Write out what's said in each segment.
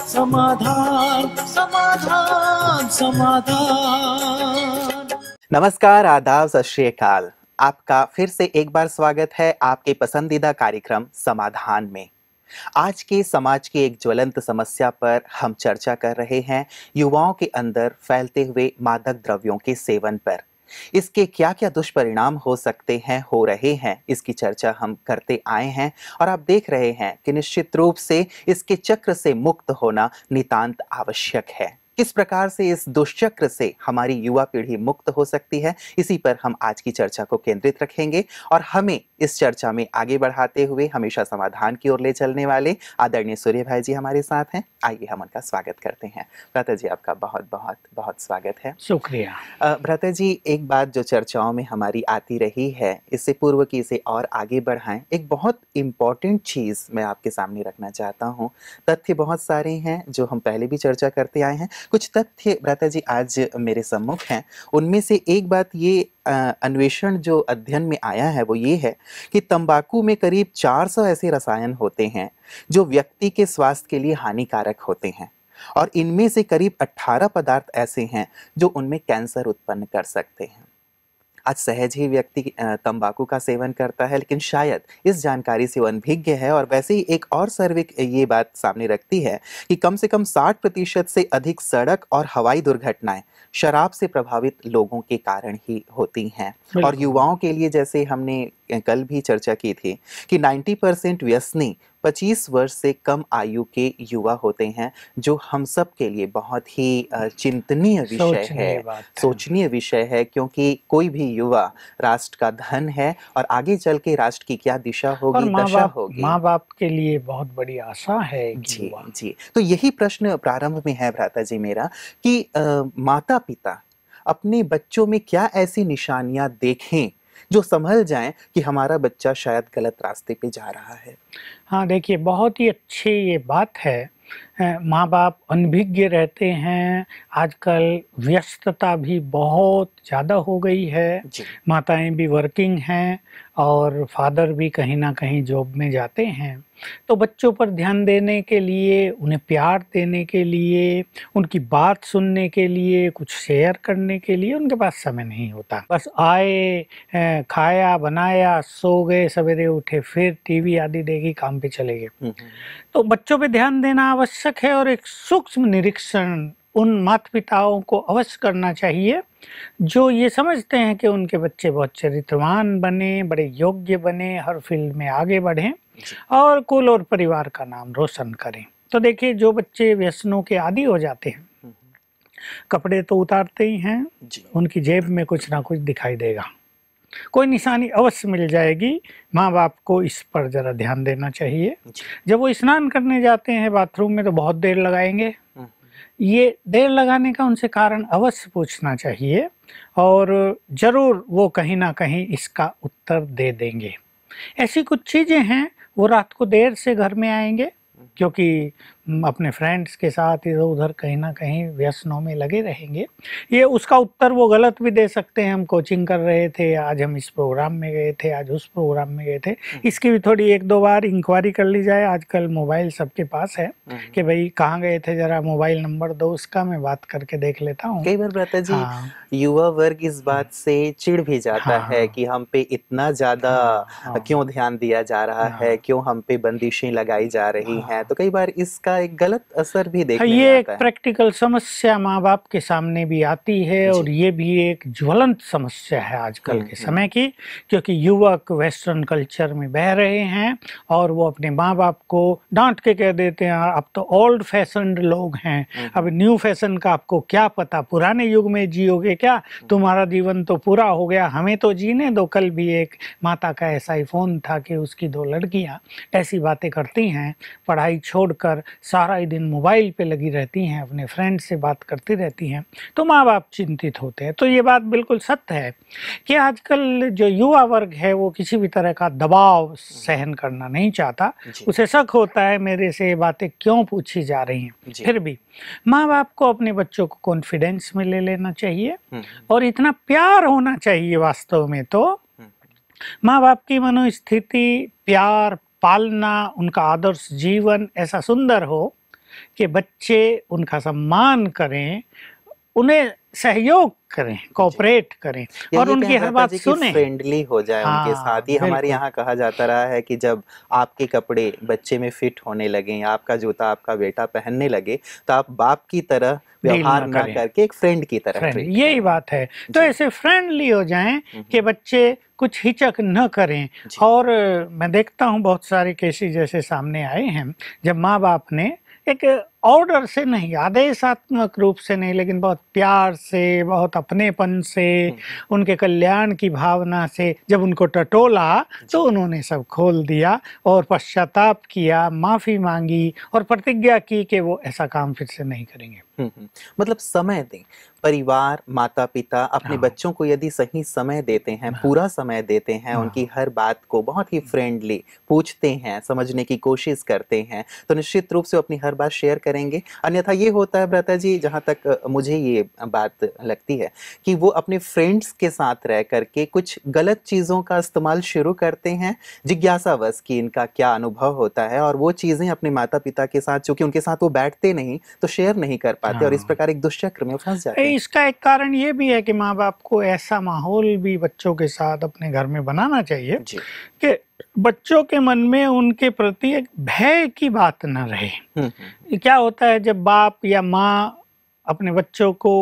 समाधान समाधान समाधान नमस्कार आदाब सत आपका फिर से एक बार स्वागत है आपके पसंदीदा कार्यक्रम समाधान में आज के समाज की एक ज्वलंत समस्या पर हम चर्चा कर रहे हैं युवाओं के अंदर फैलते हुए मादक द्रव्यों के सेवन पर इसके क्या क्या दुष्परिणाम हो सकते हैं हो रहे हैं इसकी चर्चा हम करते आए हैं और आप देख रहे हैं कि निश्चित रूप से इसके चक्र से मुक्त होना नितांत आवश्यक है किस प्रकार से इस दुष्चक्र से हमारी युवा पीढ़ी मुक्त हो सकती है इसी पर हम आज की चर्चा को केंद्रित रखेंगे और हमें इस चर्चा में आगे बढ़ाते हुए हमेशा समाधान की ओर ले चलने वाले आदरणीय सूर्य भाई जी हमारे साथ हैं आइए हम उनका स्वागत करते हैं भ्रता जी आपका बहुत बहुत बहुत स्वागत है शुक्रिया भ्रता जी एक बात जो चर्चाओं में हमारी आती रही है इससे पूर्व की इसे और आगे बढ़ाएं एक बहुत इम्पॉर्टेंट चीज़ मैं आपके सामने रखना चाहता हूँ तथ्य बहुत सारे हैं जो हम पहले भी चर्चा करते आए हैं कुछ तथ्य भ्रता जी आज मेरे सम्मुख हैं उनमें से एक बात ये अन्वेषण जो अध्ययन में आया है वो ये है कि तंबाकू में करीब 400 ऐसे रसायन होते हैं जो व्यक्ति के स्वास्थ्य के लिए हानिकारक होते हैं और इनमें से करीब 18 पदार्थ ऐसे हैं जो उनमें कैंसर उत्पन्न कर सकते हैं आज सहज ही व्यक्ति तंबाकू का सेवन करता है लेकिन शायद इस जानकारी से अनभिज्ञ है और वैसे ही एक और सर्वे ये बात सामने रखती है कि कम से कम साठ प्रतिशत से अधिक सड़क और हवाई दुर्घटनाएं शराब से प्रभावित लोगों के कारण ही होती हैं और युवाओं के लिए जैसे हमने कल भी चर्चा की थी कि 90 परसेंट व्यसनी 25 वर्ष से कम आयु के युवा होते हैं जो हम सब के लिए बहुत ही चिंतनीय विषय है सोचनीय विषय है क्योंकि कोई भी युवा राष्ट्र का धन है और आगे चल के राष्ट्र की क्या दिशा होगी दशा होगी माँ बाप के लिए बहुत बड़ी आशा है जी जी तो यही प्रश्न प्रारंभ में है भ्राता जी मेरा कि आ, माता पिता अपने बच्चों में क्या ऐसी निशानियां देखें जो संभल जाएं कि हमारा बच्चा शायद गलत रास्ते पे जा रहा है हाँ देखिए बहुत ही अच्छी ये बात है माँ बाप अनभिज्ञ रहते हैं आजकल व्यस्तता भी बहुत ज़्यादा हो गई है माताएं भी वर्किंग हैं और फादर भी कहीं ना कहीं जॉब में जाते हैं तो बच्चों पर ध्यान देने के लिए उन्हें प्यार देने के लिए उनकी बात सुनने के लिए कुछ शेयर करने के लिए उनके पास समय नहीं होता बस आए खाया बनाया सो गए सवेरे उठे फिर टीवी आदि देखी काम पे चलेंगे हम्म। तो बच्चों पे ध्यान देना आवश्यक है और एक सूक्ष्म निरीक्षण उन माता पिताओं को अवश्य करना चाहिए जो ये समझते हैं कि उनके बच्चे बहुत चरित्रवान बने बड़े योग्य बने हर फील्ड में आगे बढ़ें और कुल और परिवार का नाम रोशन करें तो देखिए जो बच्चे व्यसनों के आदि हो जाते हैं हम्म। कपड़े तो उतारते ही हैं उनकी जेब में कुछ ना कुछ दिखाई देगा कोई निशानी अवश्य मिल जाएगी माँ बाप को इस पर ज़रा ध्यान देना चाहिए जब वो स्नान करने जाते हैं बाथरूम में तो बहुत देर लगाएंगे हम्म। ये देर लगाने का उनसे कारण अवश्य पूछना चाहिए और ज़रूर वो कहीं ना कहीं इसका उत्तर दे देंगे ऐसी कुछ चीज़ें हैं वो रात को देर से घर में आएंगे हम्म। क्योंकि अपने फ्रेंड्स के साथ इधर उधर कहीं ना कहीं व्यसनों में लगे रहेंगे ये उसका उत्तर वो गलत भी दे सकते हैं हम कोचिंग कर रहे थे आज हम इस प्रोग्राम में गए थे आज उस प्रोग्राम में गए थे हम्म। इसकी भी थोड़ी एक दो बार इंक्वायरी कर ली जाए आजकल मोबाइल सबके पास है हम्म। कि भाई कहाँ गए थे जरा मोबाइल नंबर दो उसका मैं बात करके देख लेता हूँ कई बार ब्रता जी हाँ। युवा वर्ग इस बात हम्म। से चिड़ भी जाता हाँ। है कि हम पे इतना ज्यादा हाँ। क्यों ध्यान दिया जा रहा है हाँ। क्यों हम पे बंदिशें लगाई जा रही हाँ। हैं तो कई बार इसका का एक गलत असर भी देखने हाँ, ये आता एक है। प्रैक्टिकल समस्या माँ बाप के सामने भी आती है और ये भी एक ज्वलंत समस्या है आजकल हम्म, के हम्म। समय की क्योंकि युवक वेस्टर्न कल्चर में बह रहे हैं और वो अपने माँ बाप को डांट के कह देते हैं अब तो ओल्ड फैशन लोग हैं हम्म, अब न्यू फैशन का आपको क्या पता पुराने युग में जियोगे क्या तुम्हारा जीवन तो पूरा हो गया हमें तो जीने दो कल भी एक माता का ऐसा ही फोन था कि उसकी दो लड़कियाँ ऐसी बातें करती हैं पढ़ाई छोड़कर सारा ही दिन मोबाइल पे लगी रहती हैं अपने फ्रेंड से बात करती रहती हैं तो माँ बाप चिंतित होते हैं तो ये बात बिल्कुल सत्य है कि आजकल जो युवा वर्ग है वो किसी भी तरह का दबाव सहन करना नहीं चाहता उसे शक होता है मेरे से ये बातें क्यों पूछी जा रही हैं फिर भी माँ बाप को अपने बच्चों को कॉन्फिडेंस में ले लेना चाहिए और इतना प्यार होना चाहिए वास्तव में तो माँ बाप की मनोस्थिति प्यार पालना उनका आदर्श जीवन ऐसा सुंदर हो कि बच्चे उनका सम्मान करें उन्हें सहयोग करें कॉपरेट करें और उनकी हर बात सुने फ्रेंडली हो जाए हाँ, उनके साथ ही हमारे यहाँ कहा जाता रहा है कि जब आपके कपड़े बच्चे में फिट होने लगे आपका जूता आपका बेटा पहनने लगे तो आप बाप की तरह व्यवहार करके एक फ्रेंड की तरह यही बात है तो ऐसे फ्रेंडली हो जाएं हम्म, कि हम्म। बच्चे कुछ हिचक न करें और मैं देखता हूँ बहुत सारे केसेस जैसे सामने आए हैं जब माँ बाप ने एक ऑर्डर से नहीं आदेशात्मक रूप से नहीं लेकिन बहुत प्यार से बहुत अपनेपन से हम्म, हम्म। उनके कल्याण की भावना से जब उनको टटोला तो उन्होंने सब खोल दिया और पश्चाताप किया माफ़ी मांगी और प्रतिज्ञा की कि वो ऐसा काम फिर से नहीं करेंगे हम्म, मतलब समय दें परिवार माता पिता अपने हाँ। बच्चों को यदि सही समय देते हैं हाँ। पूरा समय देते हैं हाँ। उनकी हर बात को बहुत ही फ्रेंडली पूछते हैं समझने की कोशिश करते हैं तो निश्चित रूप से अपनी हर बात शेयर कर करेंगे अन्यथा ये होता है भ्राता जी जहाँ तक मुझे ये बात लगती है कि वो अपने फ्रेंड्स के साथ रह करके कुछ गलत चीज़ों का इस्तेमाल शुरू करते हैं जिज्ञासावश कि इनका क्या अनुभव होता है और वो चीज़ें अपने माता पिता के साथ चूँकि उनके साथ वो बैठते नहीं तो शेयर नहीं कर पाते और इस हाँ। प्रकार एक दुष्चक्र में फंस जाते हैं इसका एक कारण ये भी है कि माँ बाप को ऐसा माहौल भी बच्चों के साथ अपने घर में बनाना चाहिए कि बच्चों के मन में उनके प्रति एक भय की बात न रहे हम्म, हम्म। क्या होता है जब बाप या माँ अपने बच्चों को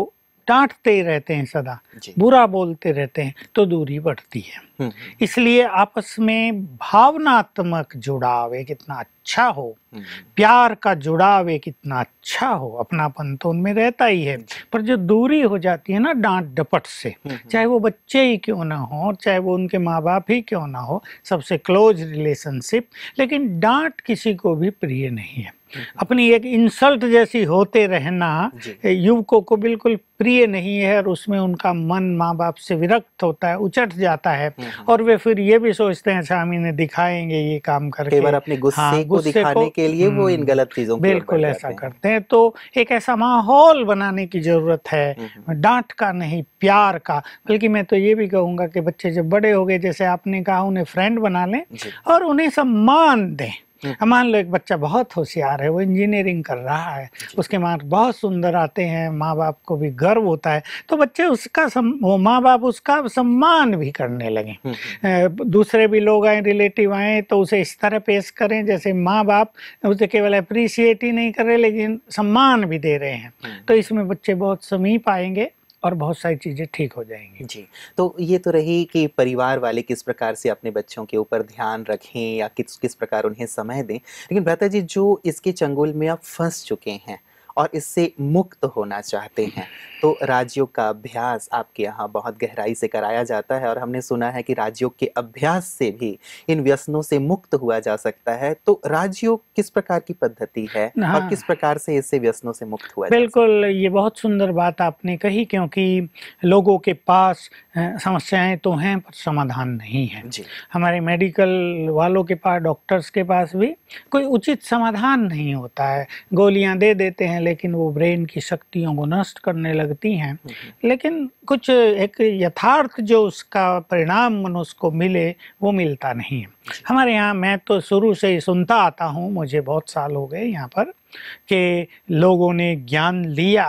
डांटते रहते हैं सदा बुरा बोलते रहते हैं तो दूरी बढ़ती है हम्म, हम्म। इसलिए आपस में भावनात्मक जुड़ाव है कितना अच्छा हो हम्म, प्यार का जुड़ाव है कितना अच्छा हो अपनापन तो उनमें रहता ही है पर जो दूरी हो जाती है ना डांट डपट से चाहे वो बच्चे ही क्यों ना हो चाहे वो उनके माँ बाप ही क्यों ना हो सबसे क्लोज रिलेशनशिप लेकिन डांट किसी को भी प्रिय नहीं है अपनी एक इंसल्ट जैसी होते रहना युवकों को बिल्कुल प्रिय नहीं है और उसमें उनका मन माँ बाप से विरक्त होता है उचट जाता है हम्म, हम्म। और वे फिर ये भी सोचते हैं स्वामी ने दिखाएंगे ये काम करके अपने गुस्से हाँ, को दिखाने को, के लिए वो इन हम्म, गलत चीजों बिल्कुल ऐसा करते हैं तो एक ऐसा माहौल बनाने की जरूरत है डांट का नहीं प्यार का बल्कि मैं तो ये भी कहूँगा कि बच्चे जब बड़े हो गए जैसे आपने कहा उन्हें फ्रेंड बना लें और उन्हें सम्मान दें हम्म। मान लो एक बच्चा बहुत होशियार है वो इंजीनियरिंग कर रहा है उसके मार्क बहुत सुंदर आते हैं माँ बाप को भी गर्व होता है तो बच्चे उसका सम, वो माँ बाप उसका सम्मान भी करने लगे हम्म, हम्म। दूसरे भी लोग आए रिलेटिव आए तो उसे इस तरह पेश करें जैसे माँ बाप उसे केवल अप्रिसिएट ही नहीं कर रहे लेकिन सम्मान भी दे रहे हैं तो इसमें बच्चे बहुत समीप आएंगे और बहुत सारी चीज़ें ठीक हो जाएंगी जी तो ये तो रही कि परिवार वाले किस प्रकार से अपने बच्चों के ऊपर ध्यान रखें या किस किस प्रकार उन्हें समय दें लेकिन भ्राता जी जो इसके चंगुल में आप फंस चुके हैं और इससे मुक्त होना चाहते हैं तो राजयोग का अभ्यास आपके यहाँ बहुत गहराई से कराया जाता है और हमने सुना है कि राजयोग के अभ्यास से भी इन व्यसनों से मुक्त हुआ जा सकता है तो राजयोग किस प्रकार की पद्धति है हाँ। और किस प्रकार से इससे व्यसनों से मुक्त हुआ बिल्कुल ये बहुत सुंदर बात आपने कही क्योंकि लोगों के पास समस्याएं तो हैं पर समाधान नहीं है हमारे मेडिकल वालों के पास डॉक्टर्स के पास भी कोई उचित समाधान नहीं होता है गोलियां दे देते हैं लेकिन वो ब्रेन की शक्तियों को नष्ट करने लगती हैं हम्म। लेकिन कुछ एक यथार्थ जो उसका परिणाम मनुष्य को मिले वो मिलता नहीं है हमारे यहाँ मैं तो शुरू से ही सुनता आता हूँ मुझे बहुत साल हो गए यहाँ पर कि लोगों ने ज्ञान लिया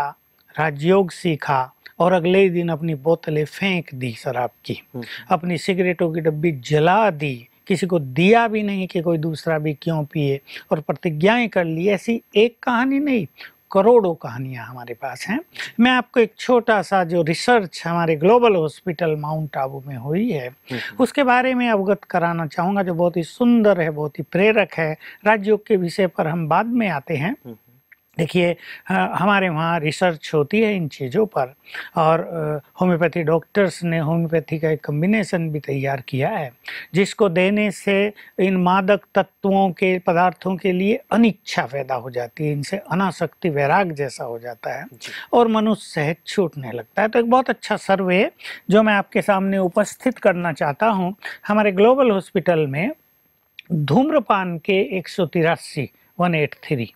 राजयोग सीखा और अगले ही दिन अपनी बोतलें फेंक दी शराब की हम्म। अपनी सिगरेटों की डब्बी जला दी किसी को दिया भी नहीं कि कोई दूसरा भी क्यों पिए और प्रतिज्ञाएं कर ली ऐसी एक कहानी नहीं करोड़ों कहानियाँ हमारे पास हैं मैं आपको एक छोटा सा जो रिसर्च हमारे ग्लोबल हॉस्पिटल माउंट आबू में हुई है उसके बारे में अवगत कराना चाहूँगा जो बहुत ही सुंदर है बहुत ही प्रेरक है राज्यों के विषय पर हम बाद में आते हैं देखिए हमारे वहाँ रिसर्च होती है इन चीज़ों पर और होम्योपैथी डॉक्टर्स ने होम्योपैथी का एक कम्बिनेशन भी तैयार किया है जिसको देने से इन मादक तत्वों के पदार्थों के लिए अनिच्छा पैदा हो जाती है इनसे अनाशक्ति वैराग जैसा हो जाता है और मनुष्य सेहत छूटने लगता है तो एक बहुत अच्छा सर्वे जो मैं आपके सामने उपस्थित करना चाहता हूँ हमारे ग्लोबल हॉस्पिटल में धूम्रपान के एक 183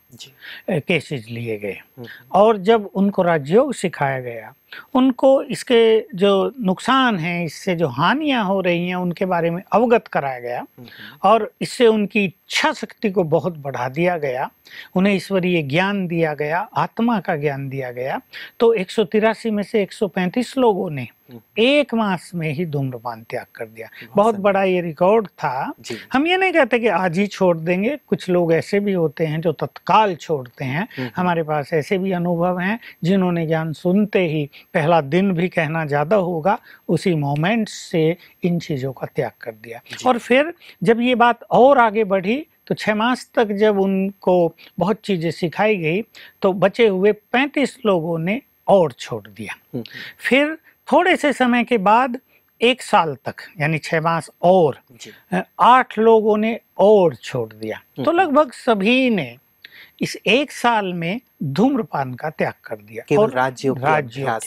केसेस लिए गए हम्म। और जब उनको राजयोग सिखाया गया उनको इसके जो नुकसान हैं इससे जो हानियां हो रही हैं उनके बारे में अवगत कराया गया हम्म। और इससे उनकी इच्छा शक्ति को बहुत बढ़ा दिया गया उन्हें ईश्वरीय ज्ञान दिया गया आत्मा का ज्ञान दिया गया तो एक में से 135 लोगों ने हम्म। एक मास में ही धूम्रपान त्याग कर दिया बहुत बड़ा ये रिकॉर्ड था हम ये नहीं कहते कि आज ही छोड़ देंगे कुछ लोग ऐसे भी होते हैं जो तत्काल छोड़ते हैं हम्म, हम्म। हमारे पास ऐसे भी अनुभव हैं जिन्होंने ज्ञान सुनते ही पहला दिन भी कहना ज़्यादा होगा उसी मोमेंट से इन चीज़ों का त्याग कर दिया और फिर जब ये बात और आगे बढ़ी तो छः मास तक जब उनको बहुत चीज़ें सिखाई गई तो बचे हुए पैंतीस लोगों ने और छोड़ दिया हम्म। फिर थोड़े से समय के बाद एक साल तक यानी छः मास और आठ लोगों ने और छोड़ दिया तो हम्म। लगभग सभी ने इस एक साल में धूम्रपान का त्याग कर दिया और राज्य राज्य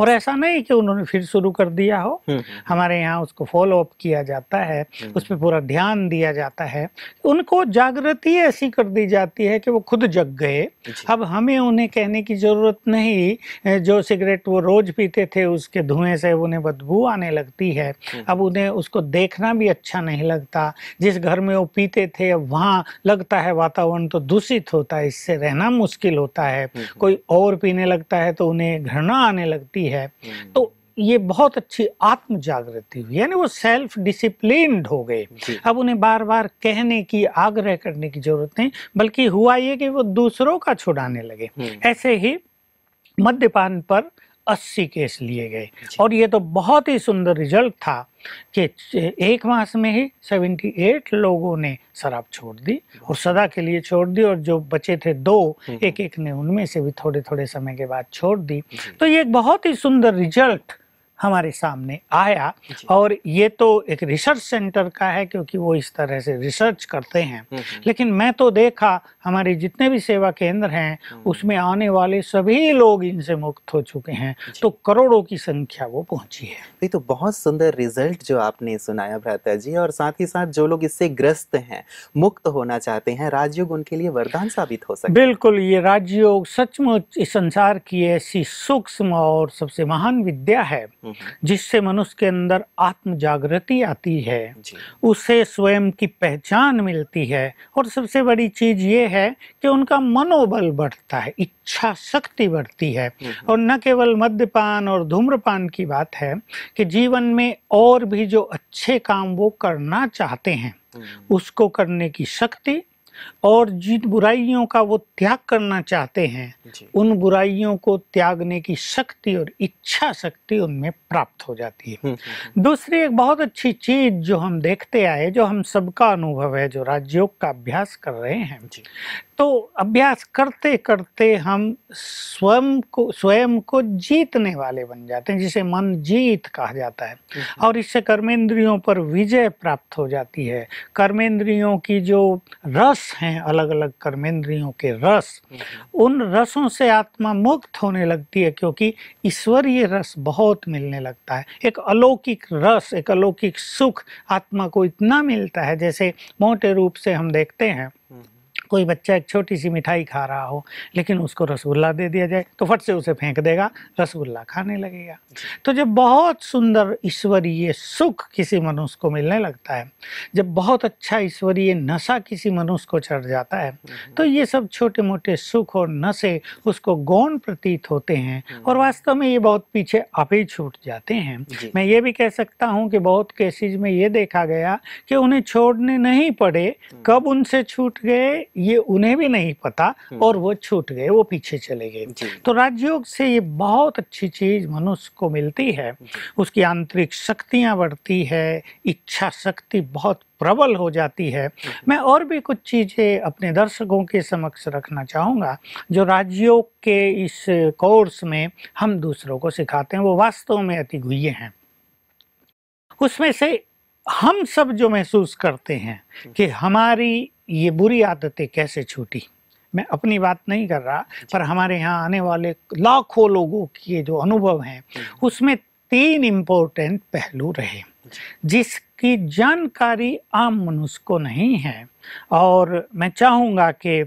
और ऐसा नहीं कि उन्होंने फिर शुरू कर दिया हो हम्म, हम्म, हम्म। हमारे यहाँ उसको फॉलो अप किया जाता है उस पर पूरा ध्यान दिया जाता है उनको जागृति ऐसी कर दी जाती है कि वो खुद जग गए अब हमें उन्हें कहने की जरूरत नहीं जो सिगरेट वो रोज पीते थे उसके धुएं से उन्हें बदबू आने लगती है अब उन्हें उसको देखना भी अच्छा नहीं लगता जिस घर में वो पीते थे अब वहाँ लगता है वातावरण तो दूषित होता है इससे रहना मुश्किल होता होता है हम्म, हम्म। कोई और पीने लगता है तो उन्हें घृणा आने लगती है हम्म। तो ये बहुत अच्छी आत्म जागृति हुई यानी वो सेल्फ डिसिप्लिन हो गए अब उन्हें बार बार कहने की आग्रह करने की जरूरत नहीं बल्कि हुआ ये कि वो दूसरों का छुड़ाने लगे ऐसे ही मद्यपान पर अस्सी केस लिए गए और ये तो बहुत ही सुंदर रिजल्ट था कि एक मास में ही 78 लोगों ने शराब छोड़ दी और सदा के लिए छोड़ दी और जो बचे थे दो हम्म, हम्म। एक एक ने उनमें से भी थोड़े थोड़े समय के बाद छोड़ दी तो ये एक बहुत ही सुंदर रिजल्ट हमारे सामने आया और ये तो एक रिसर्च सेंटर का है क्योंकि वो इस तरह से रिसर्च करते हैं हम्म, हम्म। लेकिन मैं तो देखा हमारे जितने भी सेवा केंद्र हैं हम्म, उसमें आने वाले सभी लोग इनसे मुक्त हो चुके हैं तो करोड़ों की संख्या वो पहुंची है ये तो बहुत सुंदर रिजल्ट जो आपने सुनाया भ्राता जी और साथ ही साथ जो लोग इससे ग्रस्त हैं मुक्त होना चाहते हैं राजयोग उनके लिए वरदान साबित हो सकता बिल्कुल ये राजयोग सचमुच इस संसार की ऐसी सूक्ष्म और सबसे महान विद्या है हम्म। जिससे मनुष्य के अंदर आत्म जागृति आती है उसे स्वयं की पहचान मिलती है और सबसे बड़ी चीज ये है कि उनका मनोबल बढ़ता है इच्छा शक्ति बढ़ती है हम्म। और न केवल मद्यपान और धूम्रपान की बात है कि जीवन में और भी जो अच्छे काम वो करना चाहते हैं हम्म। उसको करने की शक्ति और जिन बुराइयों का वो त्याग करना चाहते हैं उन बुराइयों को त्यागने की शक्ति और इच्छा शक्ति उनमें प्राप्त हो जाती है हम्म, हम्म, हम्म। दूसरी एक बहुत अच्छी चीज जो हम देखते आए जो हम सबका अनुभव है जो राजयोग का अभ्यास कर रहे हैं तो अभ्यास करते करते हम स्वयं को स्वयं को जीतने वाले बन जाते हैं जिसे मन जीत कहा जाता है और इससे कर्मेंद्रियों पर विजय प्राप्त हो जाती है कर्मेंद्रियों की जो रस हैं अलग अलग कर्मेंद्रियों के रस हम्म। उन रसों से आत्मा मुक्त होने लगती है क्योंकि ईश्वरीय रस बहुत मिलने लगता है एक अलौकिक रस एक अलौकिक सुख आत्मा को इतना मिलता है जैसे मोटे रूप से हम देखते हैं हम्म। कोई बच्चा एक छोटी सी मिठाई खा रहा हो लेकिन उसको रसगुल्ला दे दिया जाए तो फट से उसे फेंक देगा रसगुल्ला खाने लगेगा तो जब बहुत सुंदर ईश्वरीय सुख किसी मनुष्य को मिलने लगता है जब बहुत अच्छा ईश्वरीय नशा किसी मनुष्य को चढ़ जाता है हम्म, हम्म। तो ये सब छोटे मोटे सुख और नशे उसको गौण प्रतीत होते हैं हम्म। और वास्तव में ये बहुत पीछे आप ही छूट जाते हैं मैं ये भी कह सकता हूँ कि बहुत केसेज में ये देखा गया कि उन्हें छोड़ने नहीं पड़े कब उनसे छूट गए ये उन्हें भी नहीं पता हम्म। और वो छूट गए वो पीछे चले गए तो राजयोग से ये बहुत अच्छी चीज मनुष्य को मिलती है उसकी आंतरिक शक्तियां बढ़ती है इच्छा शक्ति बहुत प्रबल हो जाती है हम्म। मैं और भी कुछ चीज़ें अपने दर्शकों के समक्ष रखना चाहूंगा जो राजयोग के इस कोर्स में हम दूसरों को सिखाते हैं वो वास्तव में अति गुह्य हैं उसमें से हम सब जो महसूस करते हैं हम्म। कि हमारी ये बुरी आदतें कैसे छूटी मैं अपनी बात नहीं कर रहा पर हमारे यहाँ आने वाले लाखों लोगों के जो अनुभव हैं उसमें तीन इम्पोर्टेंट पहलू रहे जिसकी जानकारी आम मनुष्य को नहीं है और मैं चाहूँगा कि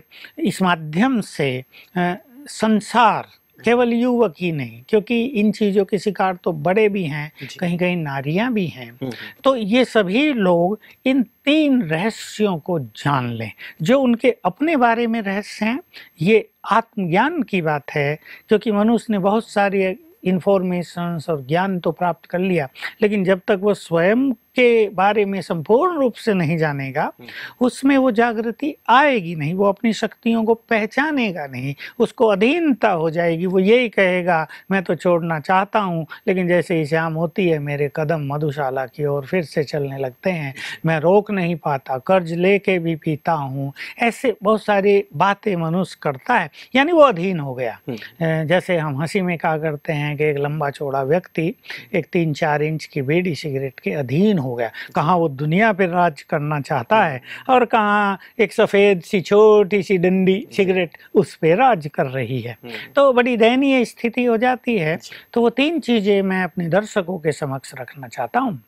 इस माध्यम से संसार हम्म। केवल युवक ही नहीं क्योंकि इन चीजों के शिकार तो बड़े भी हैं कहीं कहीं नारियां भी हैं हम्म, हम्म। तो ये सभी लोग इन तीन रहस्यों को जान लें जो उनके अपने बारे में रहस्य हैं ये आत्मज्ञान की बात है क्योंकि मनुष्य ने बहुत सारे इन्फॉर्मेशंस और ज्ञान तो प्राप्त कर लिया लेकिन जब तक वो स्वयं के बारे में संपूर्ण रूप से नहीं जानेगा हम्म। उसमें वो जागृति आएगी नहीं वो अपनी शक्तियों को पहचानेगा नहीं उसको अधीनता हो जाएगी वो यही कहेगा मैं तो छोड़ना चाहता हूँ लेकिन जैसे ही शाम होती है मेरे कदम मधुशाला की ओर फिर से चलने लगते हैं मैं रोक नहीं पाता कर्ज ले भी पीता हूँ ऐसे बहुत सारी बातें मनुष्य करता है यानी वो अधीन हो गया हम्म। जैसे हम हंसी में कहा करते हैं कि एक लंबा चौड़ा व्यक्ति एक तीन चार इंच की बीड़ी सिगरेट के अधीन हो गया कहाँ वो दुनिया पर राज करना चाहता है और कहाँ एक सफ़ेद सी छोटी सी डंडी सिगरेट उस पर राज कर रही है हम्म। तो बड़ी दयनीय स्थिति हो जाती है तो वो तीन चीज़ें मैं अपने दर्शकों के समक्ष रखना चाहता हूँ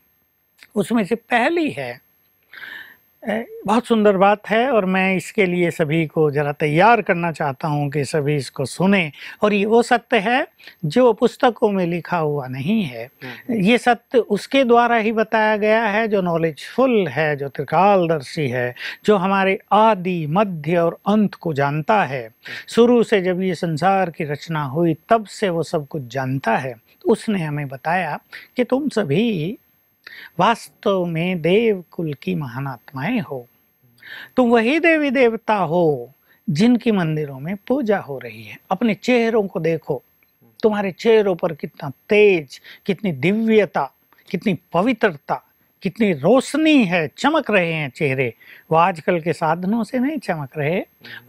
उसमें से पहली है बहुत सुंदर बात है और मैं इसके लिए सभी को ज़रा तैयार करना चाहता हूँ कि सभी इसको सुने और ये वो सत्य है जो पुस्तकों में लिखा हुआ नहीं है हम्म। ये सत्य उसके द्वारा ही बताया गया है जो नॉलेजफुल है जो त्रिकालदर्शी है जो हमारे आदि मध्य और अंत को जानता है हम्म। शुरू से जब ये संसार की रचना हुई तब से वो सब कुछ जानता है उसने हमें बताया कि तुम सभी वास्तव में देव कुल की महान आत्माएं हो तुम वही देवी देवता हो जिनकी मंदिरों में पूजा हो रही है अपने चेहरों को देखो तुम्हारे चेहरों पर कितना तेज कितनी दिव्यता कितनी पवित्रता कितनी रोशनी है चमक रहे हैं चेहरे वो आजकल के साधनों से नहीं चमक रहे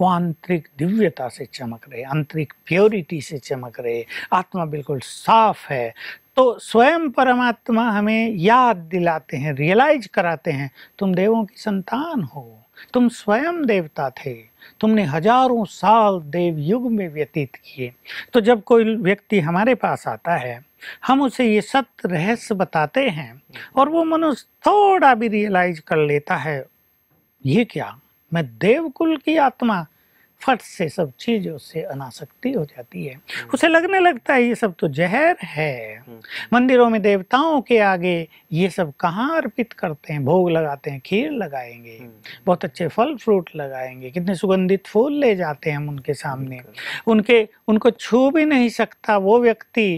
वो आंतरिक दिव्यता से चमक रहे आंतरिक प्योरिटी से चमक रहे आत्मा बिल्कुल साफ है तो स्वयं परमात्मा हमें याद दिलाते हैं रियलाइज कराते हैं तुम देवों की संतान हो तुम स्वयं देवता थे तुमने हजारों साल देव युग में व्यतीत किए तो जब कोई व्यक्ति हमारे पास आता है हम उसे ये सत्य रहस्य बताते हैं और वो मनुष्य थोड़ा भी रियलाइज कर लेता है ये क्या मैं देवकुल की आत्मा फट से सब चीज उससे अनासक्ति हो जाती है हम्म। उसे लगने लगता है ये सब तो जहर है हम्म। मंदिरों में देवताओं के आगे ये सब कहाँ अर्पित करते हैं भोग लगाते हैं खीर लगाएंगे हम्म। बहुत अच्छे फल फ्रूट लगाएंगे कितने सुगंधित फूल ले जाते हैं हम उनके सामने उनके उनको छू भी नहीं सकता वो व्यक्ति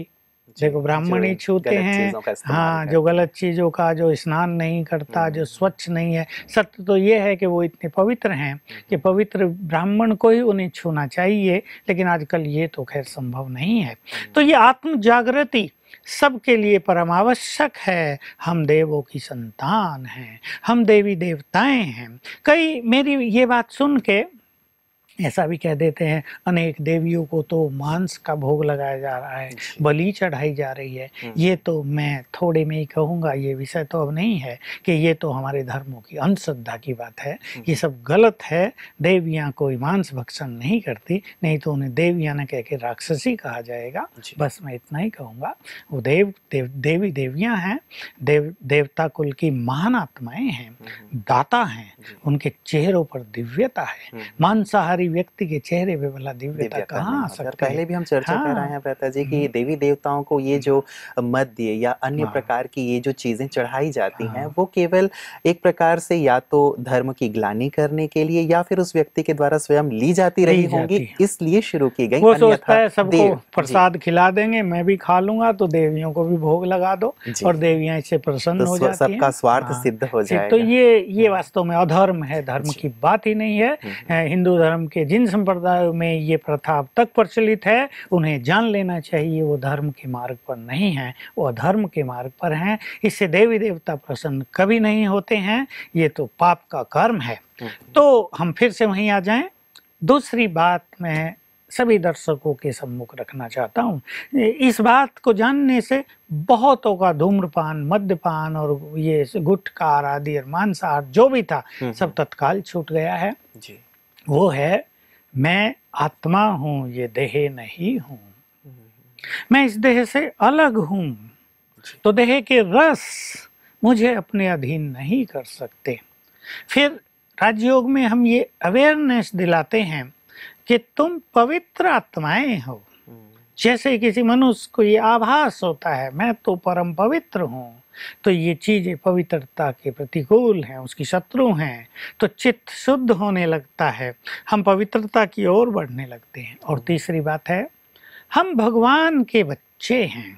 देखो ब्राह्मण ही छूते हैं हाँ जो गलत चीज़ों का जो स्नान नहीं करता जो हम्म। स्वच्छ नहीं है सत्य तो ये है कि वो इतने पवित्र हैं कि हम्म। पवित्र ब्राह्मण को ही उन्हें छूना चाहिए लेकिन आजकल ये तो खैर संभव नहीं है तो ये हम्म। आत्म जागृति सबके लिए परमावश्यक है हम देवों की संतान हैं हम देवी देवताएं हैं कई मेरी ये बात सुन के ऐसा भी कह देते हैं अनेक देवियों को तो मांस का भोग लगाया जा रहा है बलि चढ़ाई जा रही है हम्म। ये तो मैं थोड़े में ही कहूँगा ये विषय तो अब नहीं है कि ये तो हमारे धर्मों की अंधश्रद्धा की बात है ये हम्म। सब गलत है देवियाँ कोई मांस भक्षण नहीं करती नहीं तो उन्हें देवियाँ न कह के राक्षसी कहा जाएगा बस मैं इतना ही कहूँगा वो देव, देव देवी देवियाँ हैं देव देवता कुल की महान आत्माएं हैं हम्म। दाता हैं उनके चेहरों पर दिव्यता है मांसाहारी कोई व्यक्ति के चेहरे पे भला दिव्यता कहाँ आ सकती पहले भी हम चर्चा कर रहे हाँ। हैं प्रता जी की हम्म। देवी देवताओं को ये जो मध्य या अन्य प्रकार की ये जो चीजें चढ़ाई जाती हैं हाँ। वो केवल एक प्रकार से या तो धर्म की ग्लानी करने के लिए या फिर उस व्यक्ति के द्वारा स्वयं ली जाती रही होंगी इसलिए शुरू की गई वो सोचता है सबको प्रसाद खिला देंगे मैं भी खा लूंगा तो देवियों को भी भोग लगा दो और देवियां इससे प्रसन्न तो हो जाती सबका स्वार्थ हाँ। सिद्ध हो जाए तो ये ये हम्म। वास्तव में अधर्म है धर्म की बात ही नहीं है हम्म। हिंदू धर्म के के जिन संप्रदायों में ये प्रथा अब तक प्रचलित है उन्हें जान लेना चाहिए वो धर्म के मार्ग पर नहीं हैं वो अधर्म के मार्ग पर हैं इससे देवी देवता प्रसन्न कभी नहीं होते हैं ये तो पाप का कर्म है हम्म। तो हम फिर से वहीं आ जाएं दूसरी बात मैं सभी दर्शकों के सम्मुख रखना चाहता हूँ इस बात को जानने से बहुतों का धूम्रपान मद्यपान और ये गुटकार आदि और मांसाहार जो भी था हम्म, सब हम्म। तत्काल छूट गया है जी वो है मैं आत्मा हूँ ये देह नहीं हूँ मैं इस देह से अलग हूँ तो देह के रस मुझे अपने अधीन नहीं कर सकते फिर राजयोग में हम ये अवेयरनेस दिलाते हैं कि तुम पवित्र आत्माएं हो हम्म। जैसे किसी मनुष्य को ये आभास होता है मैं तो परम पवित्र हूँ तो ये चीज़ें पवित्रता के प्रतिकूल हैं उसकी शत्रु हैं तो चित्त शुद्ध होने लगता है हम पवित्रता की ओर बढ़ने लगते हैं और हम्म। तीसरी बात है हम भगवान के बच्चे हैं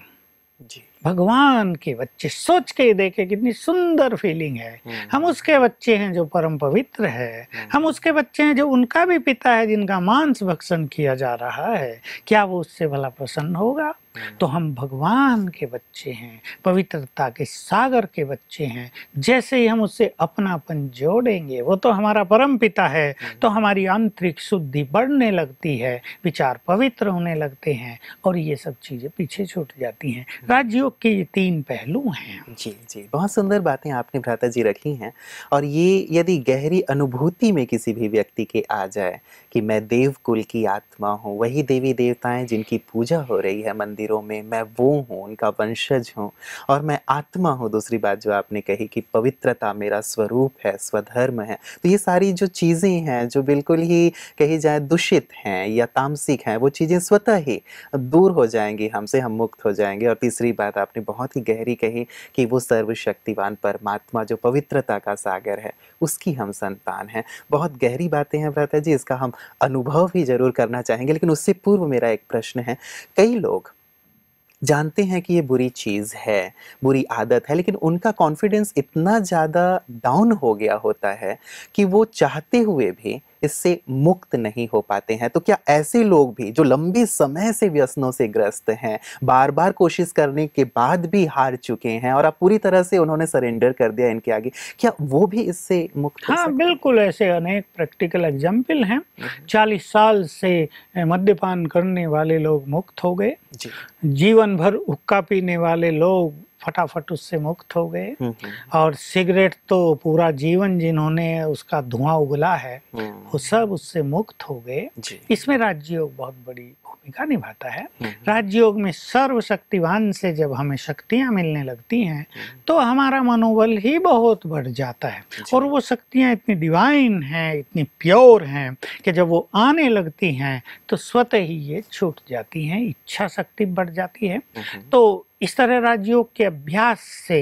जी भगवान के बच्चे सोच के देखे कितनी सुंदर फीलिंग है हम्म। हम उसके बच्चे हैं जो परम पवित्र है हम्म। हम उसके बच्चे हैं जो उनका भी पिता है जिनका मांस भक्षण किया जा रहा है क्या वो उससे भला प्रसन्न होगा तो हम भगवान के बच्चे हैं पवित्रता के सागर के बच्चे हैं जैसे ही हम उससे अपनापन जोड़ेंगे वो तो हमारा परम पिता है तो हम्म। हमारी आंतरिक शुद्धि बढ़ने लगती है विचार पवित्र होने लगते हैं और ये सब चीज़ें पीछे छूट जाती हैं हम्म। राजयोग के ये तीन पहलू हैं जी जी बहुत सुंदर बातें आपने भ्राता जी रखी हैं और ये यदि गहरी अनुभूति में किसी भी व्यक्ति के आ जाए कि मैं देव कुल की आत्मा हूँ वही देवी देवताएं जिनकी पूजा हो रही है मंदिर मंदिरों में मैं वो हूँ उनका वंशज हूँ और मैं आत्मा हूँ दूसरी बात जो आपने कही कि पवित्रता मेरा स्वरूप है स्वधर्म है तो ये सारी जो चीज़ें हैं जो बिल्कुल ही कही जाए दूषित हैं या तामसिक हैं वो चीज़ें स्वतः ही दूर हो जाएंगी हमसे हम मुक्त हो जाएंगे और तीसरी बात आपने बहुत ही गहरी कही कि वो सर्वशक्तिवान परमात्मा जो पवित्रता का सागर है उसकी हम संतान हैं बहुत गहरी बातें हैं व्रता जी इसका हम अनुभव ही जरूर करना चाहेंगे लेकिन उससे पूर्व मेरा एक प्रश्न है कई लोग जानते हैं कि ये बुरी चीज़ है बुरी आदत है लेकिन उनका कॉन्फिडेंस इतना ज़्यादा डाउन हो गया होता है कि वो चाहते हुए भी इससे मुक्त नहीं हो पाते हैं तो क्या ऐसे लोग भी जो लंबे समय से व्यसनों से ग्रस्त हैं बार बार कोशिश करने के बाद भी हार चुके हैं और अब पूरी तरह से उन्होंने सरेंडर कर दिया इनके आगे क्या वो भी इससे मुक्त हाँ बिल्कुल ऐसे अनेक प्रैक्टिकल एग्जाम्पल हैं हम्म। चालीस साल से मद्यपान करने वाले लोग मुक्त हो गए जीवन भर हुक्का पीने वाले लोग फटाफट उससे मुक्त हो गए हम्म, हम्म। और सिगरेट तो पूरा जीवन जिन्होंने उसका धुआं उगला है वो हम्म। सब उससे मुक्त हो गए इसमें राज्ययोग बहुत बड़ी भूमिका निभाता है राज्ययोग में सर्वशक्तिवान से जब हमें शक्तियां मिलने लगती हैं तो हमारा मनोबल ही बहुत बढ़ जाता है और वो शक्तियां इतनी डिवाइन हैं इतनी प्योर हैं कि जब वो आने लगती हैं तो स्वतः ही ये छूट जाती हैं इच्छा शक्ति बढ़ जाती है तो इस तरह राजयोग के अभ्यास से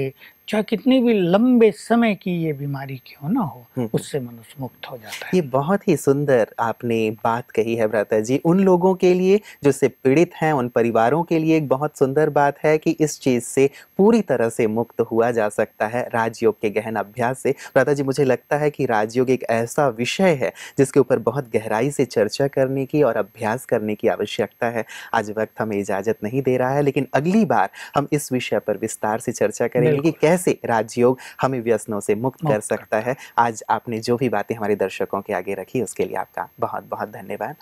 चाहे कितनी भी लंबे समय की ये बीमारी क्यों ना हो हम्म, हम्म। उससे मनुष्य मुक्त हो जाता है ये बहुत ही सुंदर आपने बात कही है भ्राता जी उन लोगों के लिए जो से पीड़ित हैं उन परिवारों के लिए एक बहुत सुंदर बात है कि इस चीज़ से पूरी तरह से मुक्त हुआ जा सकता है राजयोग के गहन अभ्यास से भ्राता जी मुझे लगता है कि राजयोग एक ऐसा विषय है जिसके ऊपर बहुत गहराई से चर्चा करने की और अभ्यास करने की आवश्यकता है आज वक्त हमें इजाज़त नहीं दे रहा है लेकिन अगली बार हम इस विषय पर विस्तार से चर्चा करेंगे कि कैसे से राजयोग हमें व्यसनों से मुक्त कर सकता है आज आपने जो भी बातें हमारे दर्शकों के आगे रखी उसके लिए आपका बहुत बहुत धन्यवाद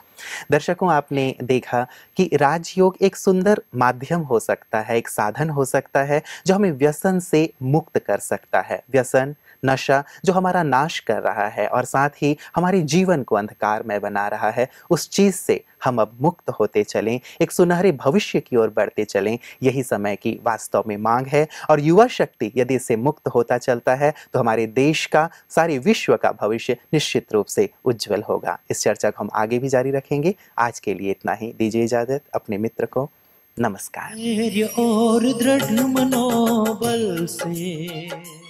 दर्शकों आपने देखा कि राजयोग एक सुंदर माध्यम हो सकता है एक साधन हो सकता है जो हमें व्यसन से मुक्त कर सकता है व्यसन नशा जो हमारा नाश कर रहा है और साथ ही हमारे जीवन को अंधकारमय बना रहा है उस चीज़ से हम अब मुक्त होते चलें एक सुनहरे भविष्य की ओर बढ़ते चलें यही समय की वास्तव में मांग है और युवा शक्ति यदि इससे मुक्त होता चलता है तो हमारे देश का सारे विश्व का भविष्य निश्चित रूप से उज्जवल होगा इस चर्चा को हम आगे भी जारी रखेंगे आज के लिए इतना ही दीजिए इजाजत अपने मित्र को नमस्कार और दृढ़ मनोबल से